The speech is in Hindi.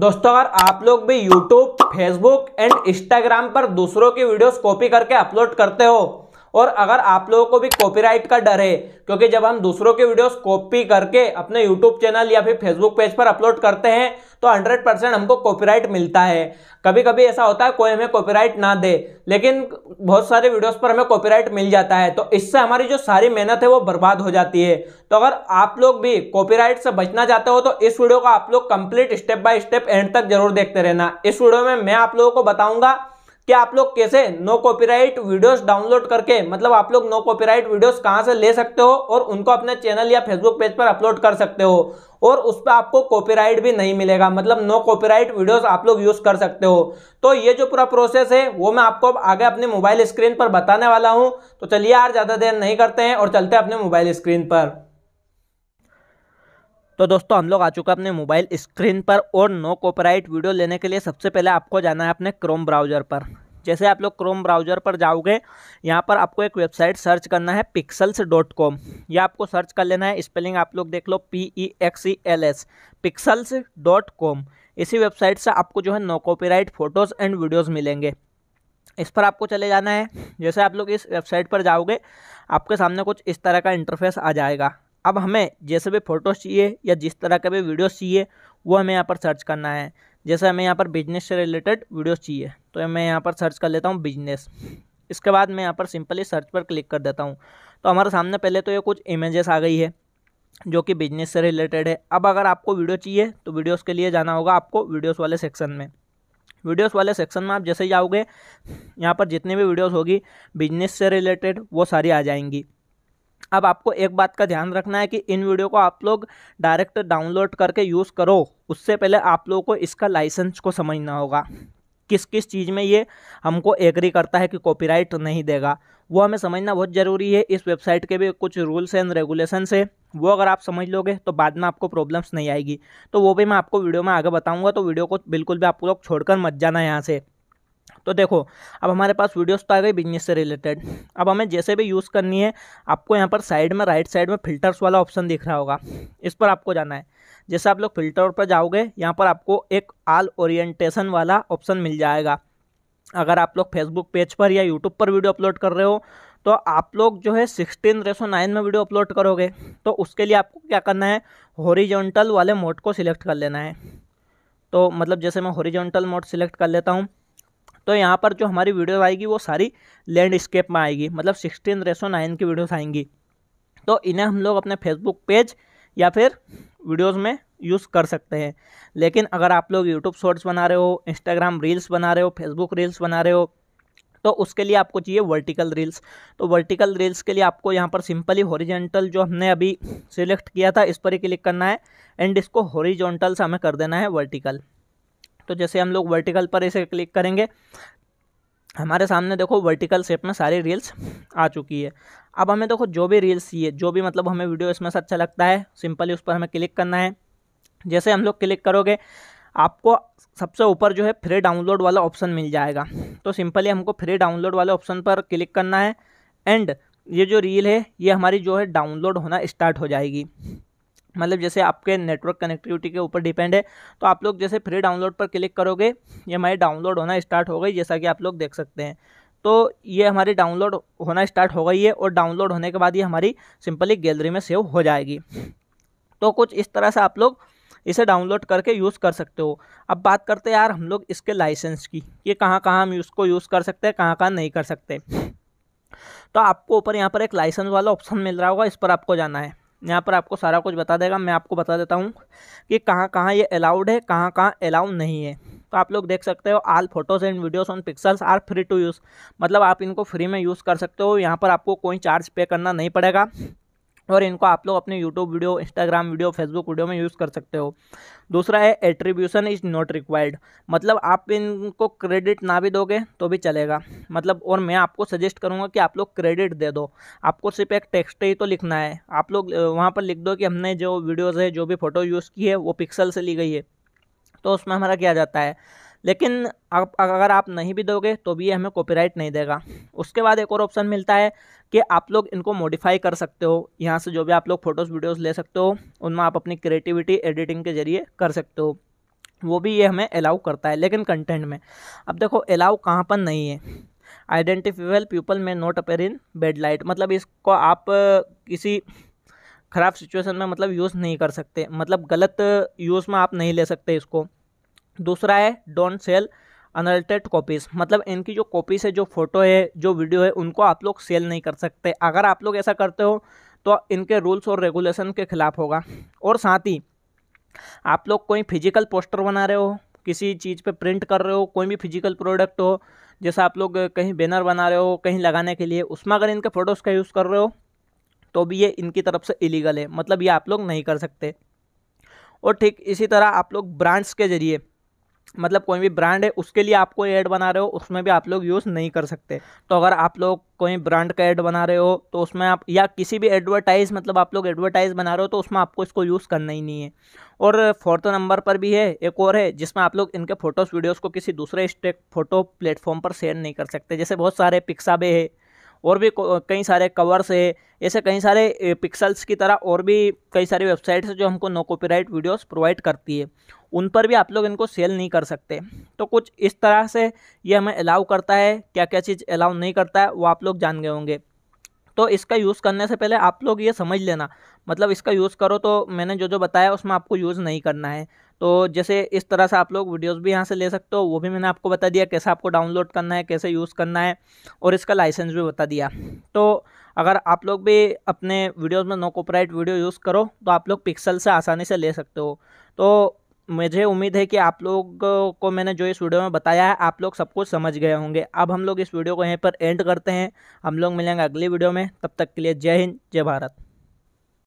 दोस्तों अगर आप लोग भी यूट्यूब फेसबुक एंड इंस्टाग्राम पर दूसरों की वीडियोस कॉपी करके अपलोड करते हो और अगर आप लोगों को भी कॉपीराइट का डर है क्योंकि जब हम दूसरों के वीडियोस कॉपी करके अपने यूट्यूब चैनल या फिर फेसबुक पेज पर अपलोड करते हैं तो 100 परसेंट हमको कॉपीराइट मिलता है कभी कभी ऐसा होता है कोई हमें कॉपीराइट ना दे लेकिन बहुत सारे वीडियोस पर हमें कॉपीराइट मिल जाता है तो इससे हमारी जो सारी मेहनत है वो बर्बाद हो जाती है तो अगर आप लोग भी कॉपीराइट से बचना चाहते हो तो इस वीडियो को आप लोग complete step by step end तक जरूर देखते रहना इस वीडियो में मैं आप लोगों को बताऊंगा कि आप लोग कैसे नो कॉपीराइट वीडियोस डाउनलोड करके मतलब आप लोग नो कॉपीराइट वीडियोस कहाँ से ले सकते हो और उनको अपने चैनल या फेसबुक पेज पर अपलोड कर सकते हो और उस पर आपको कॉपीराइट भी नहीं मिलेगा मतलब नो कॉपीराइट वीडियोस आप लोग यूज़ कर सकते हो तो ये जो पूरा प्रोसेस है वो मैं आपको आगे अपने मोबाइल स्क्रीन पर बताने वाला हूँ तो चलिए यार ज़्यादा देर नहीं करते हैं और चलते हैं अपने मोबाइल स्क्रीन पर तो दोस्तों हम लोग आ चुका अपने मोबाइल स्क्रीन पर और नो कॉपीराइट वीडियो लेने के लिए सबसे पहले आपको जाना है अपने क्रोम ब्राउज़र पर जैसे आप लोग क्रोम ब्राउज़र पर जाओगे यहाँ पर आपको एक वेबसाइट सर्च करना है पिक्सल्स डॉट कॉम यह आपको सर्च कर लेना है स्पेलिंग आप लोग देख लो P E X E L S Pexels dot com इसी वेबसाइट से आपको जो है no copyright photos and videos मिलेंगे इस पर आपको चले जाना है जैसे आप लोग इस वेबसाइट पर जाओगे आपके सामने कुछ इस तरह का इंटरफेस आ जाएगा अब हमें जैसे भी फ़ोटोज़ चाहिए या जिस तरह का भी वीडियो चाहिए वो हमें यहाँ पर सर्च करना है जैसे हमें यहाँ पर बिजनेस से रिलेटेड वीडियो चाहिए तो मैं यहाँ पर सर्च कर लेता हूँ बिजनेस इसके बाद मैं यहाँ पर सिंपली सर्च पर क्लिक कर देता हूँ तो हमारे सामने पहले तो ये कुछ इमेजेस आ गई है जो कि बिजनेस से रिलेटेड है अब अगर आपको वीडियो चाहिए तो वीडियोस के लिए जाना होगा आपको वीडियोस वाले सेक्शन में वीडियोस वाले सेक्शन में आप जैसे ही जाओगे यहाँ पर जितनी भी वीडियोस होगी बिजनेस से रिलेटेड वो सारी आ जाएंगी अब आपको एक बात का ध्यान रखना है कि इन वीडियो को आप लोग डायरेक्ट डाउनलोड करके यूज़ करो उससे पहले आप लोगों को इसका लाइसेंस को समझना होगा किस किस चीज़ में ये हमको एग्री करता है कि कॉपीराइट नहीं देगा वो हमें समझना बहुत ज़रूरी है इस वेबसाइट के भी कुछ रूल्स एंड रेगुलेशन है वो अगर आप समझ लोगे तो बाद में आपको प्रॉब्लम्स नहीं आएगी तो वो भी मैं आपको वीडियो में आगे बताऊँगा तो वीडियो को बिल्कुल भी आप लोग छोड़कर मत जाना यहाँ से तो देखो अब हमारे पास वीडियोस तो आ गई बिजनेस से रिलेटेड अब हमें जैसे भी यूज़ करनी है आपको यहाँ पर साइड में राइट साइड में फिल्टर्स वाला ऑप्शन दिख रहा होगा इस पर आपको जाना है जैसे आप लोग फिल्टर पर जाओगे यहाँ पर आपको एक आल ओरिएंटेशन वाला ऑप्शन मिल जाएगा अगर आप लोग फेसबुक पेज पर या यूट्यूब पर वीडियो अपलोड कर रहे हो तो आप लोग जो है सिक्सटीन रेसो नाइन में वीडियो अपलोड करोगे तो उसके लिए आपको क्या करना है हॉरिजॉन्टल वाले मोड को सिलेक्ट कर लेना है तो मतलब जैसे मैं हॉरिजॉन्टल मोड सिलेक्ट कर लेता हूँ तो यहाँ पर जो हमारी वीडियो आएगी वो सारी लैंडस्केप में आएगी मतलब सिक्सटीन रेसो नाइन की वीडियोस आएंगी तो इन्हें हम लोग अपने फेसबुक पेज या फिर वीडियोस में यूज़ कर सकते हैं लेकिन अगर आप लोग यूट्यूब शॉर्ट्स बना रहे हो इंस्टाग्राम रील्स बना रहे हो फेसबुक रील्स बना रहे हो तो उसके लिए आपको चाहिए वर्टिकल रील्स तो वर्टिकल रील्स के लिए आपको यहाँ पर सिंपली हॉरिजेंटल जो हमने अभी सिलेक्ट किया था इस पर ही क्लिक करना है एंड इसको हॉरिजेंटल से हमें कर देना है वर्टिकल तो जैसे हम लोग वर्टिकल पर इसे क्लिक करेंगे हमारे सामने देखो वर्टिकल शेप में सारी रील्स आ चुकी है अब हमें देखो जो भी रील्स चाहिए जो भी मतलब हमें वीडियो इसमें से अच्छा लगता है सिंपली उस पर हमें क्लिक करना है जैसे हम लोग क्लिक करोगे आपको सबसे ऊपर जो है फ्री डाउनलोड वाला ऑप्शन मिल जाएगा तो सिंपली हमको फ्री डाउनलोड वाले ऑप्शन पर क्लिक करना है एंड ये जो रील है ये हमारी जो है डाउनलोड होना स्टार्ट हो जाएगी मतलब जैसे आपके नेटवर्क कनेक्टिविटी के ऊपर डिपेंड है तो आप लोग जैसे फ्री डाउनलोड पर क्लिक करोगे ये हमारी डाउनलोड होना स्टार्ट हो गई जैसा कि आप लोग देख सकते हैं तो ये हमारी डाउनलोड होना स्टार्ट हो गई है और डाउनलोड होने के बाद ये हमारी सिंपली गैलरी में सेव हो जाएगी तो कुछ इस तरह से आप लोग इसे डाउनलोड करके यूज़ कर सकते हो अब बात करते हैं यार हम लोग इसके लाइसेंस की ये कहाँ कहाँ हम इसको यूज़ कर सकते हैं कहाँ कहाँ नहीं कर सकते तो आपको ऊपर यहाँ पर एक लाइसेंस वाला ऑप्शन मिल रहा होगा इस पर आपको जाना है यहाँ पर आपको सारा कुछ बता देगा मैं आपको बता देता हूँ कि कहाँ कहाँ ये अलाउड है कहाँ कहाँ अलाउ नहीं है तो आप लोग देख सकते हो all photos and videos on Pexels are free to use मतलब आप इनको फ्री में यूज़ कर सकते हो यहाँ पर आपको कोई चार्ज पे करना नहीं पड़ेगा और इनको आप लोग अपने YouTube video Instagram video Facebook video में यूज़ कर सकते हो दूसरा है एट्रीब्यूशन इज़ नॉट रिक्वायर्ड मतलब आप इनको क्रेडिट ना भी दोगे तो भी चलेगा मतलब और मैं आपको सजेस्ट करूँगा कि आप लोग क्रेडिट दे दो आपको सिर्फ एक टेक्स्ट ही तो लिखना है आप लोग वहाँ पर लिख दो कि हमने जो वीडियोज़ है जो भी फ़ोटो यूज़ की है वो पिक्सल से ली गई है तो उसमें हमारा क्या जाता है लेकिन अगर आप नहीं भी दोगे तो भी ये हमें कॉपीराइट नहीं देगा उसके बाद एक और ऑप्शन मिलता है कि आप लोग इनको मॉडिफाई कर सकते हो यहाँ से जो भी आप लोग फ़ोटोज़ वीडियोज़ ले सकते हो उनमें आप अपनी क्रिएटिविटी एडिटिंग के ज़रिए कर सकते हो वो भी ये हमें अलाउ करता है लेकिन कंटेंट में अब देखो अलाउ कहाँ पर नहीं है आइडेंटिफेबल पीपल में not appear in bad light मतलब इसको आप किसी ख़राब सिचुएशन में मतलब यूज़ नहीं कर सकते मतलब गलत यूज़ में आप नहीं ले सकते इसको दूसरा है डोंट सेल अनल्टेड कॉपीज़ मतलब इनकी जो कॉपीज़ है जो फ़ोटो है जो वीडियो है उनको आप लोग सेल नहीं कर सकते अगर आप लोग ऐसा करते हो तो इनके रूल्स और रेगुलेशन के ख़िलाफ़ होगा और साथ ही आप लोग कोई फिजिकल पोस्टर बना रहे हो किसी चीज़ पे प्रिंट कर रहे हो कोई भी फिजिकल प्रोडक्ट हो जैसे आप लोग कहीं बैनर बना रहे हो कहीं लगाने के लिए उसमें अगर इनके फ़ोटोज़ का यूज़ कर रहे हो तो भी ये इनकी तरफ से इलीगल है मतलब ये आप लोग नहीं कर सकते और ठीक इसी तरह आप लोग ब्रांड्स के ज़रिए मतलब कोई भी ब्रांड है उसके लिए आपको ऐड बना रहे हो उसमें भी आप लोग यूज़ नहीं कर सकते तो अगर आप लोग कोई ब्रांड का ऐड बना रहे हो तो उसमें आप या किसी भी एडवर्टाइज मतलब आप लोग एडवर्टाइज बना रहे हो तो उसमें आपको इसको यूज़ करना ही नहीं है और फोर्थ नंबर पर भी है एक और है जिसमें आप लोग इनके फोटोज़ वीडियोज़ को किसी दूसरे स्टेक फोटो प्लेटफॉर्म पर शेयर नहीं कर सकते जैसे बहुत सारे पिक्साबे है और भी कई सारे कवर्स है ऐसे कई सारे पिक्सल्स की तरह और भी कई सारी वेबसाइट्स जो हमको नो कॉपीराइट वीडियोस प्रोवाइड करती है उन पर भी आप लोग इनको सेल नहीं कर सकते तो कुछ इस तरह से ये हमें अलाउ करता है क्या क्या चीज़ अलाउ नहीं करता है वो आप लोग जान गए होंगे तो इसका यूज़ करने से पहले आप लोग ये समझ लेना मतलब इसका यूज़ करो तो मैंने जो जो बताया उसमें आपको यूज़ नहीं करना है तो जैसे इस तरह से आप लोग वीडियोस भी यहाँ से ले सकते हो वो भी मैंने आपको बता दिया कैसे आपको डाउनलोड करना है कैसे यूज़ करना है और इसका लाइसेंस भी बता दिया तो अगर आप लोग भी अपने वीडियोस में नो कॉपराइट वीडियो यूज़ करो तो आप लोग पिक्सल से आसानी से ले सकते हो तो मुझे उम्मीद है कि आप लोग को मैंने जो इस वीडियो में बताया है आप लोग सब कुछ समझ गए होंगे अब हम लोग इस वीडियो को यहीं पर एंड करते हैं हम लोग मिलेंगे अगली वीडियो में तब तक के लिए जय हिंद जय भारत